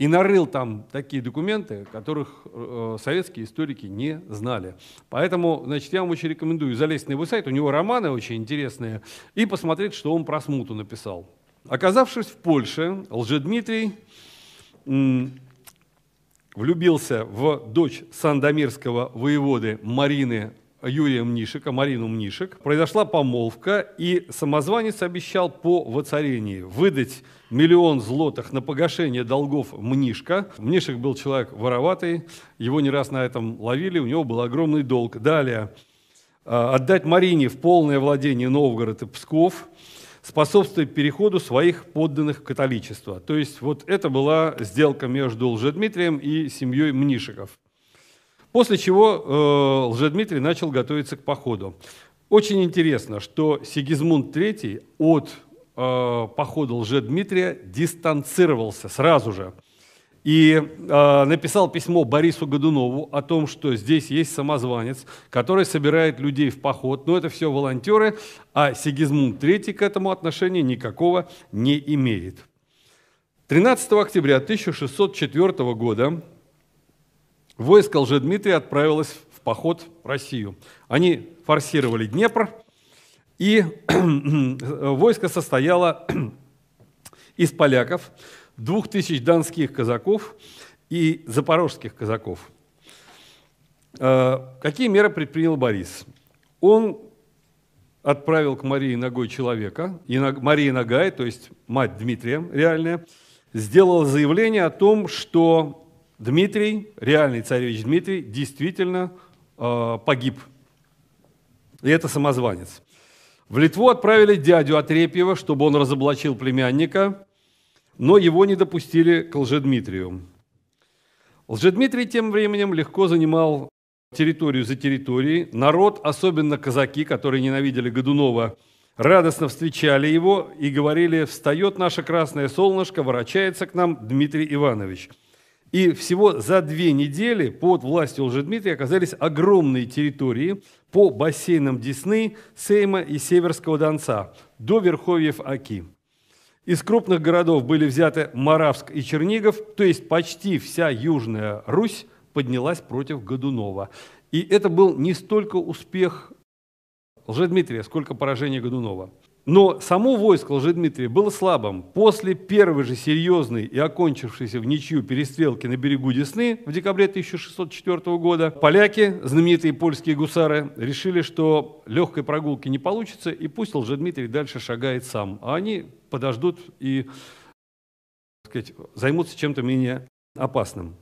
и нарыл там такие документы, которых э, э, советские историки не знали. Поэтому, значит, я вам очень рекомендую залезть на его сайт, у него романы очень интересные, и посмотреть, что он про смуту написал. Оказавшись в Польше, Лжедмитрий влюбился в дочь сандомирского воеводы Марины Юрием Мнишика, Марину Мнишек, произошла помолвка, и самозванец обещал по воцарении выдать миллион злотых на погашение долгов Мнишка. Мнишек был человек вороватый, его не раз на этом ловили, у него был огромный долг. Далее, а, отдать Марине в полное владение Новгород и Псков, способствовать переходу своих подданных в католичество. То есть вот это была сделка между Лжедмитрием и семьей Мнишиков. После чего э, Лжедмитрий начал готовиться к походу. Очень интересно, что Сигизмунд III от э, похода Лжедмитрия дистанцировался сразу же и э, написал письмо Борису Годунову о том, что здесь есть самозванец, который собирает людей в поход, но это все волонтеры, а Сигизмунд III к этому отношения никакого не имеет. 13 октября 1604 года Войско Лжедмитрия отправилось в поход в Россию. Они форсировали Днепр, и [clears throat] войско состояло [clears throat] из поляков, двух тысяч донских казаков и запорожских казаков. Э, какие меры предпринял Борис? Он отправил к Марии ногой человека, и Мария Ногай, то есть мать Дмитрия реальная, сделала заявление о том, что Дмитрий, реальный царевич Дмитрий, действительно э, погиб. И это самозванец. В Литву отправили дядю Отрепьева, чтобы он разоблачил племянника, но его не допустили к Лжедмитрию. Лжедмитрий тем временем легко занимал территорию за территорией. Народ, особенно казаки, которые ненавидели Годунова, радостно встречали его и говорили «Встает наше красное солнышко, ворочается к нам Дмитрий Иванович». И всего за две недели под властью Лжедмитрия оказались огромные территории по бассейнам Десны, Сейма и Северского Донца до верховьев Аки. Из крупных городов были взяты Моравск и Чернигов, то есть почти вся Южная Русь поднялась против Годунова. И это был не столько успех Лжедмитрия, сколько поражение Годунова. Но само войско Лжедмитрия было слабым. После первой же серьезной и окончившейся в ничью перестрелки на берегу Десны в декабре 1604 года поляки, знаменитые польские гусары, решили, что легкой прогулки не получится, и пусть Лжедмитрий дальше шагает сам. А они подождут и сказать, займутся чем-то менее опасным.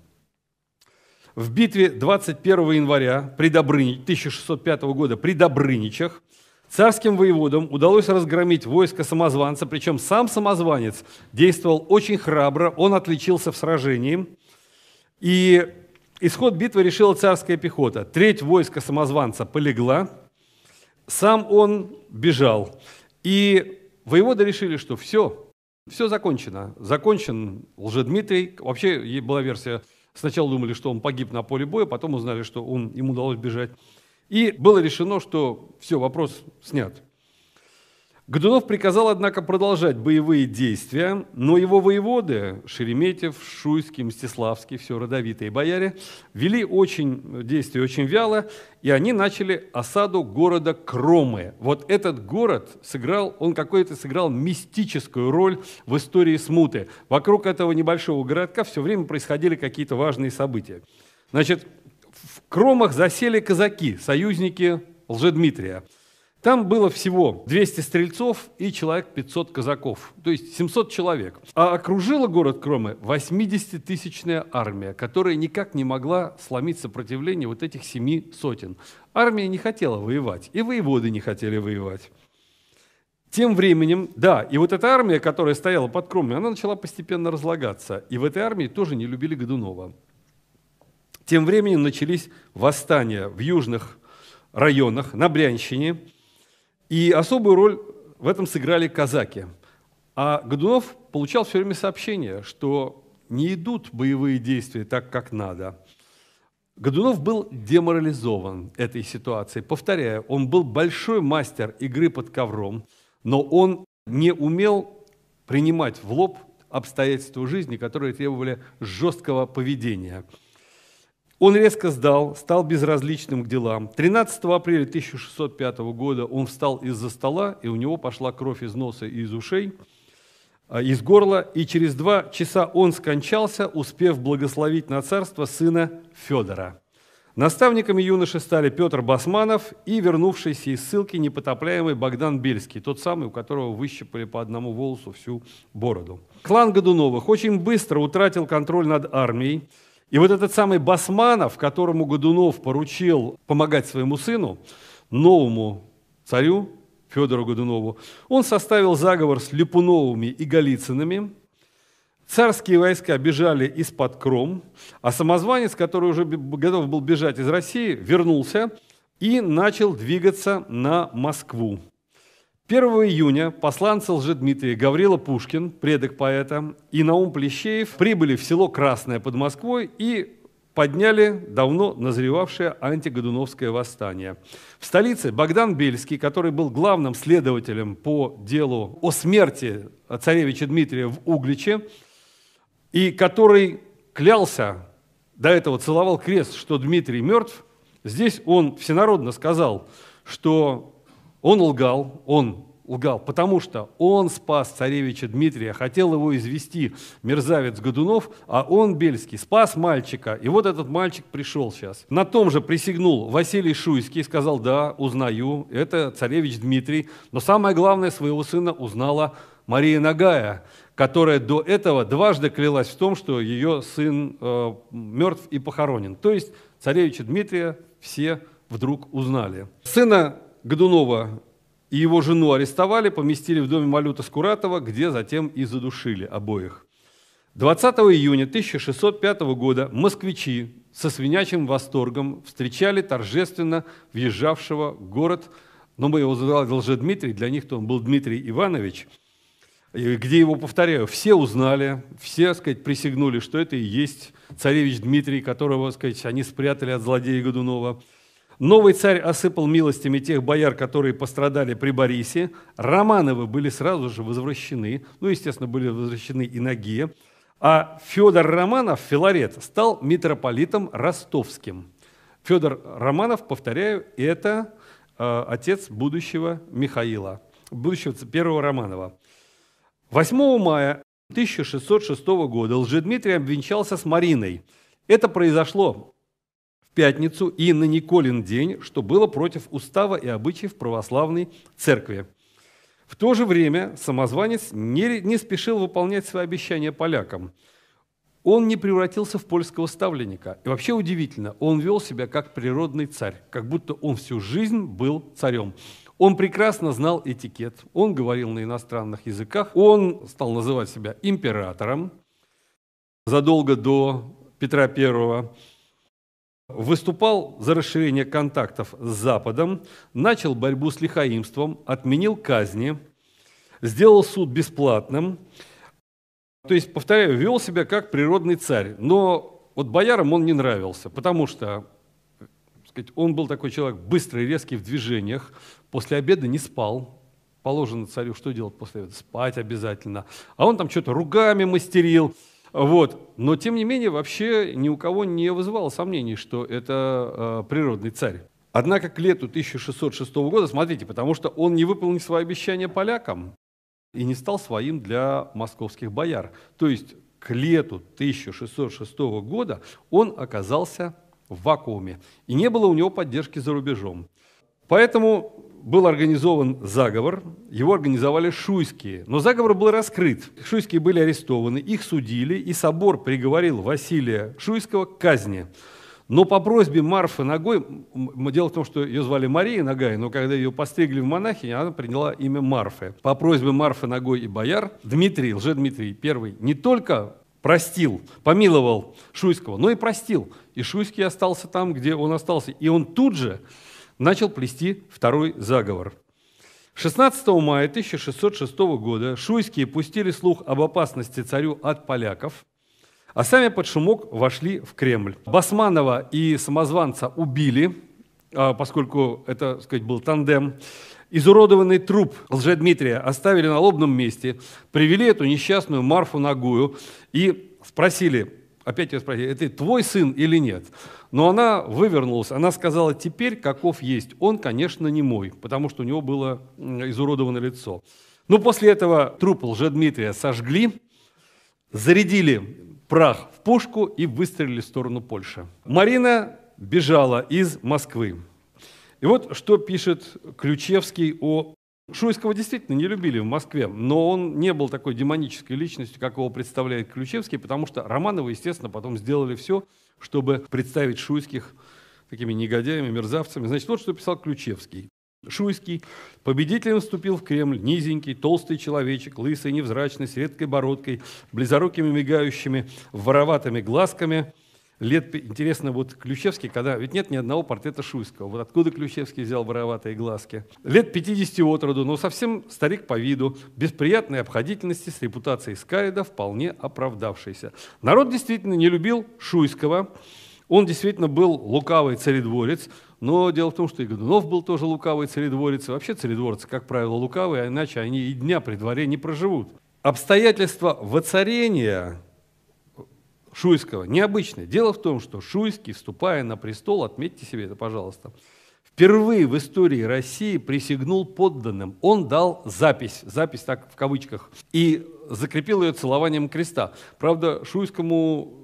В битве 21 января при Добрыни... 1605 года при Добрыничах – Царским воеводам удалось разгромить войско самозванца, причем сам самозванец действовал очень храбро, он отличился в сражении. И исход битвы решила царская пехота. Треть войска самозванца полегла, сам он бежал. И воеводы решили, что все, все закончено. Закончен Лжедмитрий. Вообще была версия, сначала думали, что он погиб на поле боя, потом узнали, что он, ему удалось бежать. И было решено, что все, вопрос снят. Годунов приказал, однако, продолжать боевые действия, но его воеводы – Шереметьев, Шуйский, Мстиславский, все родовитые бояре – вели очень, действия очень вяло, и они начали осаду города Кромы. Вот этот город сыграл, он какой-то сыграл мистическую роль в истории смуты. Вокруг этого небольшого городка все время происходили какие-то важные события. Значит, в Кромах засели казаки, союзники Лжедмитрия. Там было всего 200 стрельцов и человек 500 казаков, то есть 700 человек. А окружила город Кромы 80-тысячная армия, которая никак не могла сломить сопротивление вот этих семи сотен. Армия не хотела воевать, и воеводы не хотели воевать. Тем временем, да, и вот эта армия, которая стояла под Кромой, она начала постепенно разлагаться. И в этой армии тоже не любили Годунова. Тем временем начались восстания в южных районах, на Брянщине, и особую роль в этом сыграли казаки. А Годунов получал все время сообщение, что не идут боевые действия так, как надо. Годунов был деморализован этой ситуацией. Повторяю, он был большой мастер игры под ковром, но он не умел принимать в лоб обстоятельства жизни, которые требовали жесткого поведения – он резко сдал, стал безразличным к делам. 13 апреля 1605 года он встал из-за стола, и у него пошла кровь из носа и из ушей, а, из горла, и через два часа он скончался, успев благословить на царство сына Федора. Наставниками юноши стали Петр Басманов и вернувшийся из ссылки непотопляемый Богдан Бельский, тот самый, у которого выщипали по одному волосу всю бороду. Клан Годуновых очень быстро утратил контроль над армией, и вот этот самый Басманов, которому Годунов поручил помогать своему сыну, новому царю Федору Годунову, он составил заговор с Липуновыми и Голицынами. Царские войска бежали из-под Кром, а самозванец, который уже готов был бежать из России, вернулся и начал двигаться на Москву. 1 июня посланцы лжедмитрия Гаврила Пушкин, предок поэта, и Наум Плещеев прибыли в село Красное под Москвой и подняли давно назревавшее антигодуновское восстание. В столице Богдан Бельский, который был главным следователем по делу о смерти царевича Дмитрия в Угличе, и который клялся, до этого целовал крест, что Дмитрий мертв, здесь он всенародно сказал, что он лгал, он лгал, потому что он спас царевича Дмитрия, хотел его извести мерзавец Годунов, а он, Бельский, спас мальчика. И вот этот мальчик пришел сейчас. На том же присягнул Василий Шуйский, сказал, да, узнаю, это царевич Дмитрий. Но самое главное, своего сына узнала Мария Нагая, которая до этого дважды клялась в том, что ее сын э, мертв и похоронен. То есть царевича Дмитрия все вдруг узнали. Сына Годунова и его жену арестовали, поместили в доме Малюта Скуратова, где затем и задушили обоих. 20 июня 1605 года москвичи со свинячим восторгом встречали торжественно въезжавшего в город, но мы его звали Лжедмитрий, для них-то он был Дмитрий Иванович, где его, повторяю, все узнали, все, так сказать, присягнули, что это и есть царевич Дмитрий, которого, так сказать, они спрятали от злодея Годунова – Новый царь осыпал милостями тех бояр, которые пострадали при Борисе. Романовы были сразу же возвращены. Ну, естественно, были возвращены и ноги. А Федор Романов, Филарет, стал митрополитом ростовским. Федор Романов, повторяю, это э, отец будущего Михаила, будущего первого Романова. 8 мая 1606 года Лжедмитрий обвенчался с Мариной. Это произошло пятницу и на Николин день, что было против устава и обычаев православной церкви. В то же время самозванец не, не спешил выполнять свои обещания полякам. Он не превратился в польского ставленника. И вообще удивительно, он вел себя как природный царь, как будто он всю жизнь был царем. Он прекрасно знал этикет, он говорил на иностранных языках, он стал называть себя императором задолго до Петра Первого выступал за расширение контактов с Западом, начал борьбу с лихаимством, отменил казни, сделал суд бесплатным. То есть, повторяю, вел себя как природный царь. Но вот боярам он не нравился, потому что сказать, он был такой человек быстрый, резкий в движениях, после обеда не спал, положено царю что делать после обеда? Спать обязательно. А он там что-то ругами мастерил – вот. Но, тем не менее, вообще ни у кого не вызывало сомнений, что это э, природный царь. Однако к лету 1606 года, смотрите, потому что он не выполнил свои обещания полякам и не стал своим для московских бояр. То есть к лету 1606 года он оказался в вакууме, и не было у него поддержки за рубежом. Поэтому был организован заговор, его организовали шуйские, но заговор был раскрыт. Шуйские были арестованы, их судили, и собор приговорил Василия Шуйского к казни. Но по просьбе Марфы Ногой, дело в том, что ее звали Мария Ногай, но когда ее постригли в монахини, она приняла имя Марфы. По просьбе Марфы Ногой и бояр Дмитрий, лже-Дмитрий I, не только простил, помиловал Шуйского, но и простил. И Шуйский остался там, где он остался. И он тут же начал плести второй заговор. 16 мая 1606 года шуйские пустили слух об опасности царю от поляков, а сами под шумок вошли в Кремль. Басманова и самозванца убили, а поскольку это, так сказать, был тандем. Изуродованный труп Лжедмитрия оставили на лобном месте, привели эту несчастную Марфу Нагую и спросили, опять ее спросили, это твой сын или нет? Но она вывернулась, она сказала, теперь каков есть. Он, конечно, не мой, потому что у него было изуродовано лицо. Но после этого труп Дмитрия сожгли, зарядили прах в пушку и выстрелили в сторону Польши. Марина бежала из Москвы. И вот что пишет Ключевский о Шуйского действительно не любили в Москве, но он не был такой демонической личностью, как его представляет Ключевский, потому что Романовы, естественно, потом сделали все, чтобы представить Шуйских такими негодяями, мерзавцами. Значит, вот что писал Ключевский. Шуйский победителем вступил в Кремль, низенький, толстый человечек, лысый, невзрачный, с редкой бородкой, близорукими мигающими вороватыми глазками – лет, интересно, вот Ключевский, когда, ведь нет ни одного портрета Шуйского, вот откуда Ключевский взял вороватые глазки. Лет 50 от роду, но совсем старик по виду, без приятной обходительности, с репутацией Скарида вполне оправдавшийся. Народ действительно не любил Шуйского, он действительно был лукавый царедворец, но дело в том, что и Годунов был тоже лукавый царедворец, и вообще царедворцы, как правило, лукавые, а иначе они и дня при дворе не проживут. Обстоятельства воцарения Шуйского. Необычное. Дело в том, что Шуйский, вступая на престол, отметьте себе это, пожалуйста, впервые в истории России присягнул подданным. Он дал запись, запись так в кавычках, и закрепил ее целованием креста. Правда, Шуйскому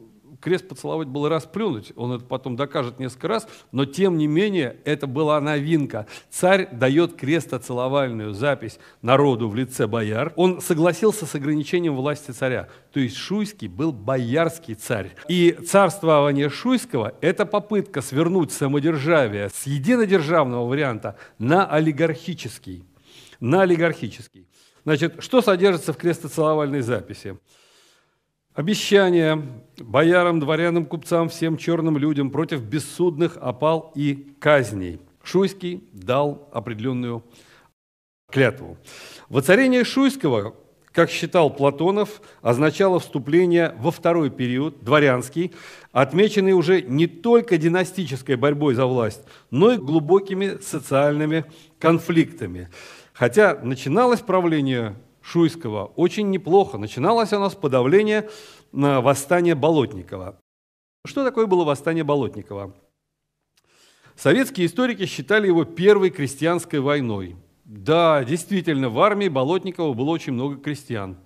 Крест поцеловать было расплюнуть, он это потом докажет несколько раз, но тем не менее это была новинка. Царь дает крестоцеловальную запись народу в лице бояр. Он согласился с ограничением власти царя, то есть Шуйский был боярский царь. И царствование Шуйского – это попытка свернуть самодержавие с единодержавного варианта на олигархический. На олигархический. Значит, что содержится в крестоцеловальной записи? Обещания боярам, дворянам, купцам, всем черным людям против бессудных опал и казней. Шуйский дал определенную клятву. Воцарение Шуйского, как считал Платонов, означало вступление во второй период, дворянский, отмеченный уже не только династической борьбой за власть, но и глубокими социальными конфликтами. Хотя начиналось правление Шуйского. Очень неплохо. Начиналось оно с подавления э, восстания Болотникова. Что такое было восстание Болотникова? Советские историки считали его первой крестьянской войной. Да, действительно, в армии Болотникова было очень много крестьян.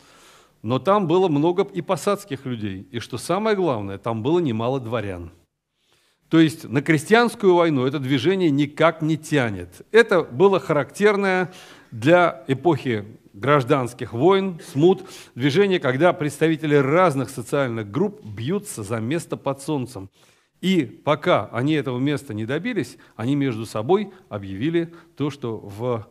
Но там было много и посадских людей. И что самое главное, там было немало дворян. То есть на крестьянскую войну это движение никак не тянет. Это было характерное для эпохи гражданских войн, смут, движение, когда представители разных социальных групп бьются за место под солнцем. И пока они этого места не добились, они между собой объявили то, что в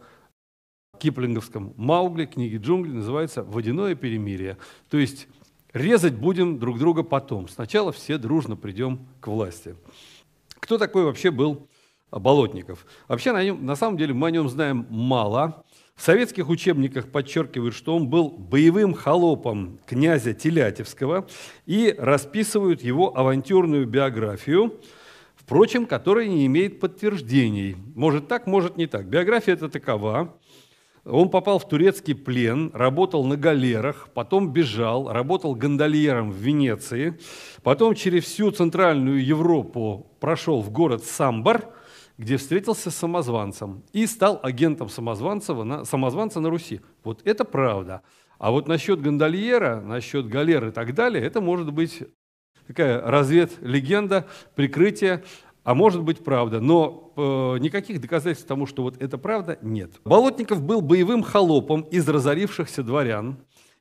киплинговском Маугли, книге джунглей, называется «Водяное перемирие». То есть резать будем друг друга потом. Сначала все дружно придем к власти. Кто такой вообще был Болотников? Вообще на, нем, на самом деле мы о нем знаем мало. В советских учебниках подчеркивают, что он был боевым холопом князя Телятевского и расписывают его авантюрную биографию, впрочем, которая не имеет подтверждений. Может так, может не так. Биография это такова. Он попал в турецкий плен, работал на галерах, потом бежал, работал гондольером в Венеции, потом через всю Центральную Европу прошел в город Самбар – где встретился с самозванцем и стал агентом самозванцева на, самозванца на Руси. Вот это правда. А вот насчет Гондольера, насчет Галер и так далее, это может быть такая развед-легенда, прикрытие, а может быть правда. Но э, никаких доказательств тому, что вот это правда, нет. Болотников был боевым холопом из разорившихся дворян.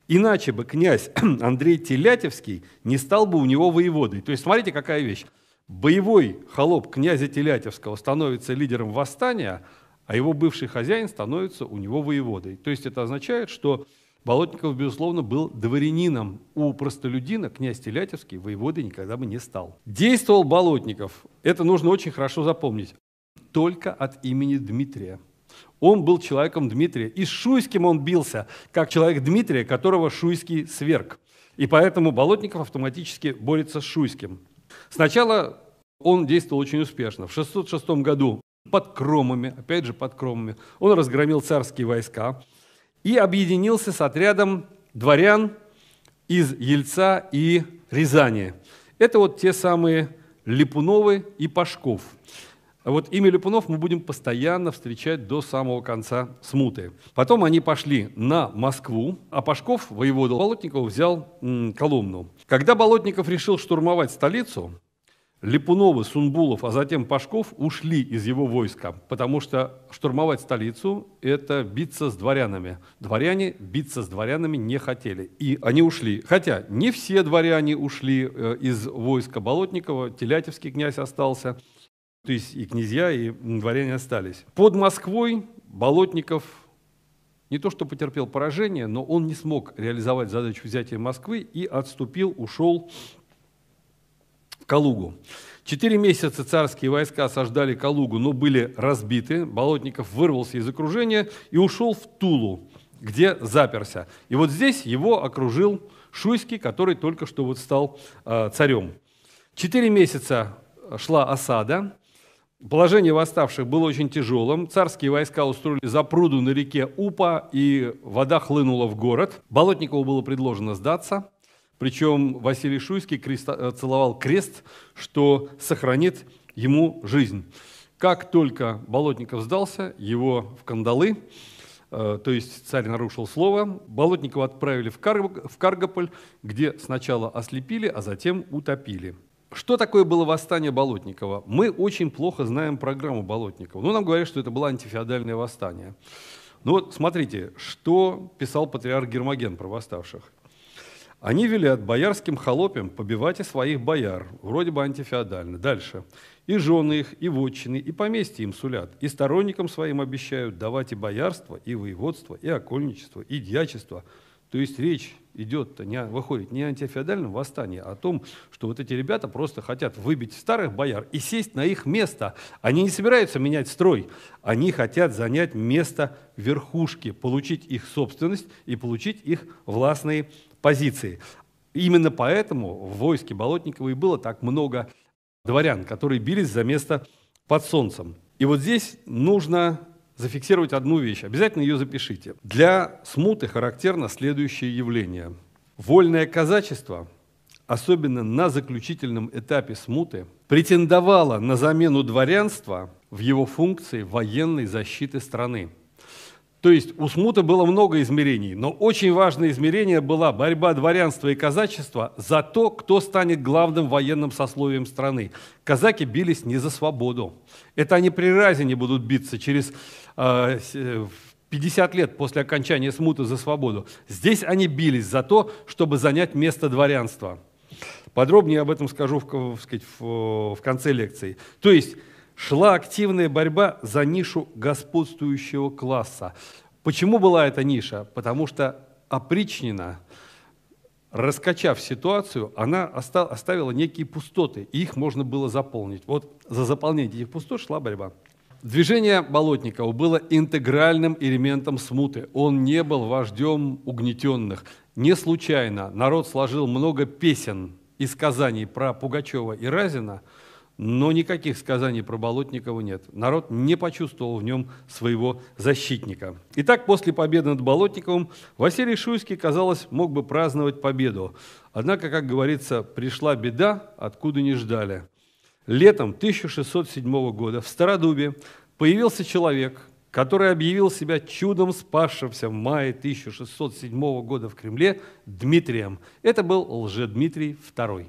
Иначе бы князь [clears throat] Андрей Телятевский не стал бы у него воеводой. То есть смотрите, какая вещь. Боевой холоп князя Телятевского становится лидером восстания, а его бывший хозяин становится у него воеводой. То есть это означает, что Болотников, безусловно, был дворянином. У простолюдина князь Телятевский воеводой никогда бы не стал. Действовал Болотников, это нужно очень хорошо запомнить, только от имени Дмитрия. Он был человеком Дмитрия, и с Шуйским он бился, как человек Дмитрия, которого Шуйский сверг. И поэтому Болотников автоматически борется с Шуйским. Сначала он действовал очень успешно. В 606 году под Кромами, опять же под Кромами, он разгромил царские войска и объединился с отрядом дворян из Ельца и Рязани. Это вот те самые Липуновы и Пашков. Вот имя Липунов мы будем постоянно встречать до самого конца смуты. Потом они пошли на Москву, а Пашков, воеводу Болотников, взял м, Коломну. Когда Болотников решил штурмовать столицу, Липунова, Сунбулов, а затем Пашков ушли из его войска, потому что штурмовать столицу – это биться с дворянами. Дворяне биться с дворянами не хотели, и они ушли. Хотя не все дворяне ушли э, из войска Болотникова, Телятевский князь остался, то есть и князья, и дворяне остались. Под Москвой Болотников не то что потерпел поражение, но он не смог реализовать задачу взятия Москвы и отступил, ушел Калугу. Четыре месяца царские войска осаждали Калугу, но были разбиты. Болотников вырвался из окружения и ушел в Тулу, где заперся. И вот здесь его окружил Шуйский, который только что вот стал э, царем. Четыре месяца шла осада. Положение восставших было очень тяжелым. Царские войска устроили запруду на реке Упа, и вода хлынула в город. Болотникову было предложено сдаться – причем Василий Шуйский креста, э, целовал крест, что сохранит ему жизнь. Как только Болотников сдался, его в кандалы, э, то есть царь нарушил слово, Болотникова отправили в, в Каргополь, где сначала ослепили, а затем утопили. Что такое было восстание Болотникова? Мы очень плохо знаем программу Болотникова. Ну, нам говорят, что это было антифеодальное восстание. Ну вот смотрите, что писал патриарх Гермоген про восставших. Они велят боярским холопям побивать и своих бояр, вроде бы антифеодально. Дальше. И жены их, и вотчины, и поместья им сулят, и сторонникам своим обещают давать и боярство, и воеводство, и окольничество, и дьячество. То есть речь идет, не, выходит, не о антифеодальном восстании, а о том, что вот эти ребята просто хотят выбить старых бояр и сесть на их место. Они не собираются менять строй, они хотят занять место верхушки, получить их собственность и получить их властные позиции. Именно поэтому в войске Болотникова и было так много дворян, которые бились за место под солнцем. И вот здесь нужно зафиксировать одну вещь, обязательно ее запишите. Для смуты характерно следующее явление. Вольное казачество, особенно на заключительном этапе смуты, претендовало на замену дворянства в его функции военной защиты страны. То есть у смуты было много измерений, но очень важное измерение была борьба дворянства и казачества за то, кто станет главным военным сословием страны. Казаки бились не за свободу. Это они при Разине будут биться через 50 э, э, лет после окончания смуты за свободу. Здесь они бились за то, чтобы занять место дворянства. Подробнее об этом скажу в, в, в конце лекции. То есть шла активная борьба за нишу господствующего класса. Почему была эта ниша? Потому что опричнина, раскачав ситуацию, она оставила некие пустоты, и их можно было заполнить. Вот за заполнение этих пустот шла борьба. Движение Болотникова было интегральным элементом смуты. Он не был вождем угнетенных. Не случайно народ сложил много песен и сказаний про Пугачева и Разина – но никаких сказаний про Болотникова нет. Народ не почувствовал в нем своего защитника. Итак, после победы над Болотниковым Василий Шуйский, казалось, мог бы праздновать победу. Однако, как говорится, пришла беда, откуда не ждали. Летом 1607 года в Стародубе появился человек, который объявил себя чудом спасшимся в мае 1607 года в Кремле Дмитрием. Это был Лжедмитрий II.